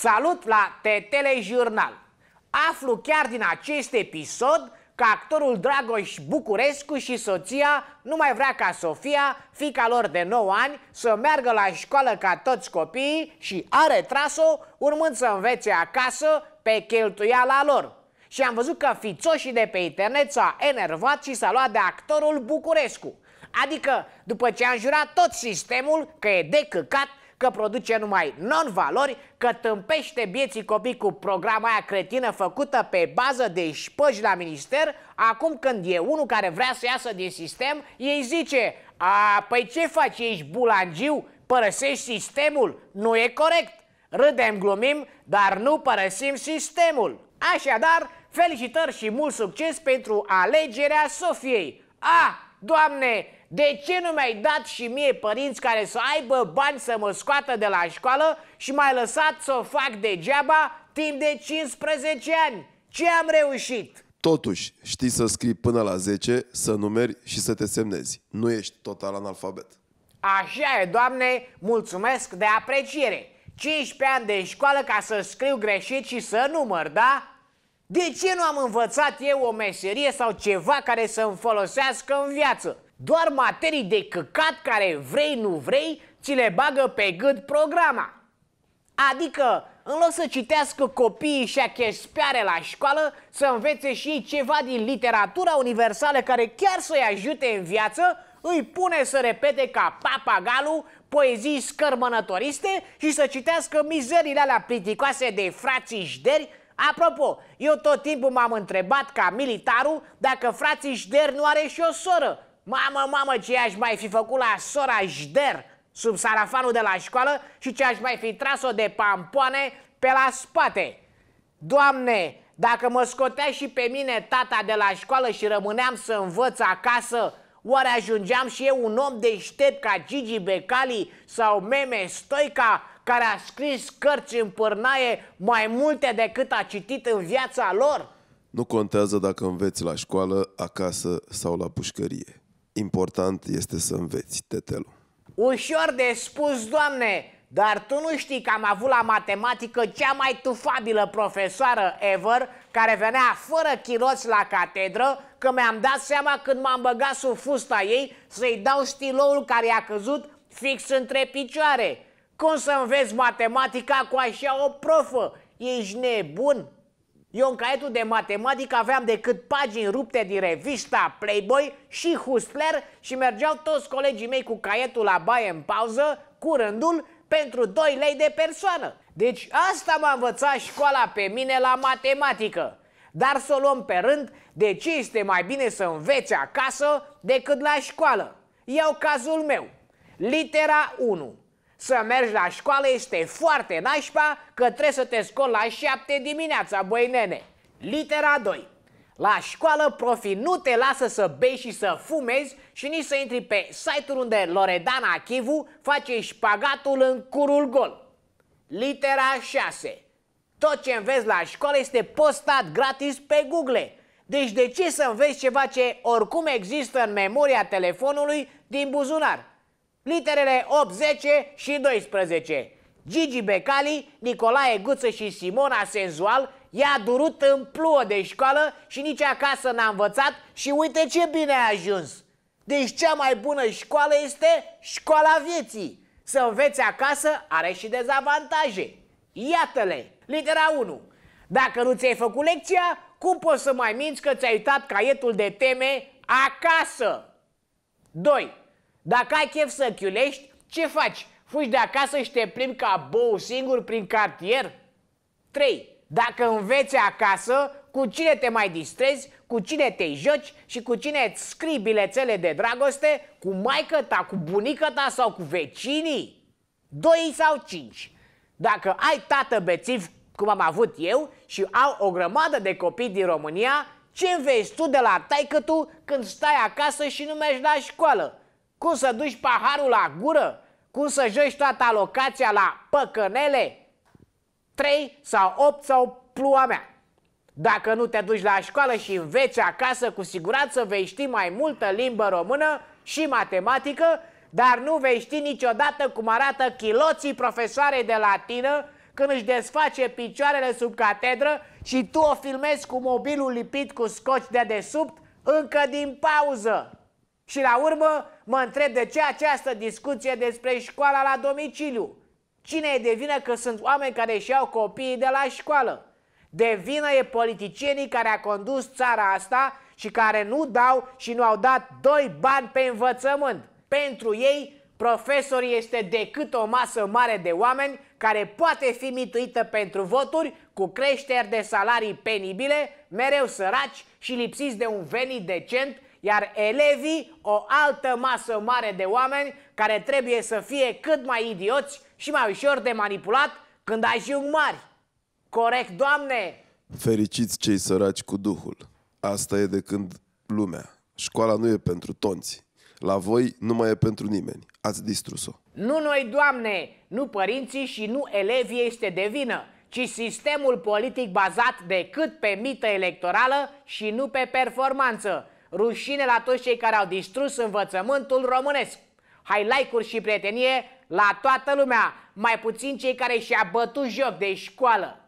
Salut la Tetele Jurnal! Aflu chiar din acest episod că actorul Dragoș Bucurescu și soția nu mai vrea ca Sofia, fica lor de 9 ani, să meargă la școală ca toți copiii și a retras-o urmând să învețe acasă pe cheltuiala lor. Și am văzut că fițoșii de pe internet s-a enervat și s-a luat de actorul Bucurescu. Adică, după ce a jurat tot sistemul că e de că produce numai non-valori, că tâmpește bieții copii cu programa aia cretină făcută pe bază de șpăși la minister, acum când e unul care vrea să iasă din sistem, ei zice, a, păi ce faci, ești bulangiu, părăsești sistemul, nu e corect. Râdem, glumim, dar nu părăsim sistemul. Așadar, felicitări și mult succes pentru alegerea Sofiei. A, doamne, de ce nu mi-ai dat și mie părinți care să aibă bani să mă scoată de la școală și m-ai lăsat să o fac degeaba timp de 15 ani? Ce am reușit? Totuși, știi să scrii până la 10, să numeri și să te semnezi. Nu ești total analfabet. Așa e, doamne, mulțumesc de apreciere. 15 ani de școală ca să scriu greșit și să număr, da? De ce nu am învățat eu o meserie sau ceva care să-mi folosească în viață? Doar materii de căcat care vrei, nu vrei, ți le bagă pe gât programa. Adică, în loc să citească copiii și acheșpeare la școală, să învețe și ei ceva din literatura universală care chiar să-i ajute în viață, îi pune să repete ca papagalul poezii scărmănătoriste și să citească mizerile alea pliticoase de frații șderi. Apropo, eu tot timpul m-am întrebat ca militarul dacă frații șderi nu are și o soră, Mamă, mamă, ce aș mai fi făcut la sora Jder sub sarafanul de la școală și ce aș mai fi tras-o de pampoane pe la spate. Doamne, dacă mă scotea și pe mine tata de la școală și rămâneam să învăț acasă, oare ajungeam și eu un om deștept ca Gigi Becali sau Meme Stoica, care a scris cărți în pârnaie mai multe decât a citit în viața lor? Nu contează dacă înveți la școală, acasă sau la pușcărie important este să înveți, tetelul. Ușor de spus, doamne, dar tu nu știi că am avut la matematică cea mai tufabilă profesoară ever care venea fără chiloți la catedră că mi-am dat seama când m-am băgat sub fusta ei să-i dau stiloul care i-a căzut fix între picioare. Cum să înveți matematica cu așa o profă? Ești nebun? Eu în caietul de matematică aveam decât pagini rupte din revista Playboy și Hustler și mergeau toți colegii mei cu caietul la baie în pauză, cu rândul, pentru 2 lei de persoană. Deci asta m-a învățat școala pe mine la matematică. Dar să o luăm pe rând, de ce este mai bine să înveți acasă decât la școală? Iau cazul meu. Litera 1. Să mergi la școală este foarte nașpa că trebuie să te scoli la 7 dimineața, băi nene. Litera 2. La școală, profi nu te lasă să bei și să fumezi și nici să intri pe site-ul unde Loredana Chivu face șpagatul în curul gol. Litera 6. Tot ce înveți la școală este postat gratis pe Google. Deci de ce să înveți ceva ce oricum există în memoria telefonului din buzunar? literele 8, 10 și 12. Gigi Becali, Nicolae Guță și Simona Senzual i-a durut în pluă de școală și nici acasă n-a învățat și uite ce bine a ajuns. Deci cea mai bună școală este școala vieții. Să înveți acasă are și dezavantaje. Iată-le! Litera 1. Dacă nu ți-ai făcut lecția, cum poți să mai minți că ți-ai uitat caietul de teme acasă? 2. Dacă ai chef să chiulești, ce faci? Fugi de acasă și te plimbi ca bou singur prin cartier? 3. Dacă înveți acasă, cu cine te mai distrezi, cu cine te joci și cu cine îți scrii bilețele de dragoste, cu maică ta, cu bunica ta sau cu vecinii? 2 sau 5. Dacă ai tată bețiv, cum am avut eu, și au o grămadă de copii din România, ce înveți tu de la taică tu când stai acasă și nu mergi la școală? Cum să duci paharul la gură? Cum să joci toată alocația la păcănele? 3 sau 8 sau plua mea. Dacă nu te duci la școală și înveți acasă, cu siguranță vei ști mai multă limbă română și matematică, dar nu vei ști niciodată cum arată chiloții profesoarei de latină când își desface picioarele sub catedră și tu o filmezi cu mobilul lipit cu scoci de desubt încă din pauză. Și la urmă mă întreb de ce această discuție despre școala la domiciliu. Cine e de vină că sunt oameni care își iau copiii de la școală? De vină e politicienii care a condus țara asta și care nu dau și nu au dat doi bani pe învățământ. Pentru ei, profesorii este decât o masă mare de oameni care poate fi mituită pentru voturi cu creșteri de salarii penibile, mereu săraci și lipsiți de un venit decent iar elevii o altă masă mare de oameni care trebuie să fie cât mai idioți și mai ușor de manipulat când ajung mari. Corect, Doamne! Fericiți cei săraci cu Duhul. Asta e de când lumea. Școala nu e pentru tonți. La voi nu mai e pentru nimeni. Ați distrus-o. Nu noi, Doamne! Nu părinții și nu elevii este de vină, ci sistemul politic bazat decât pe mită electorală și nu pe performanță rușine la toți cei care au distrus învățământul românesc. Hai like-uri și prietenie la toată lumea, mai puțin cei care și-a bătut joc de școală.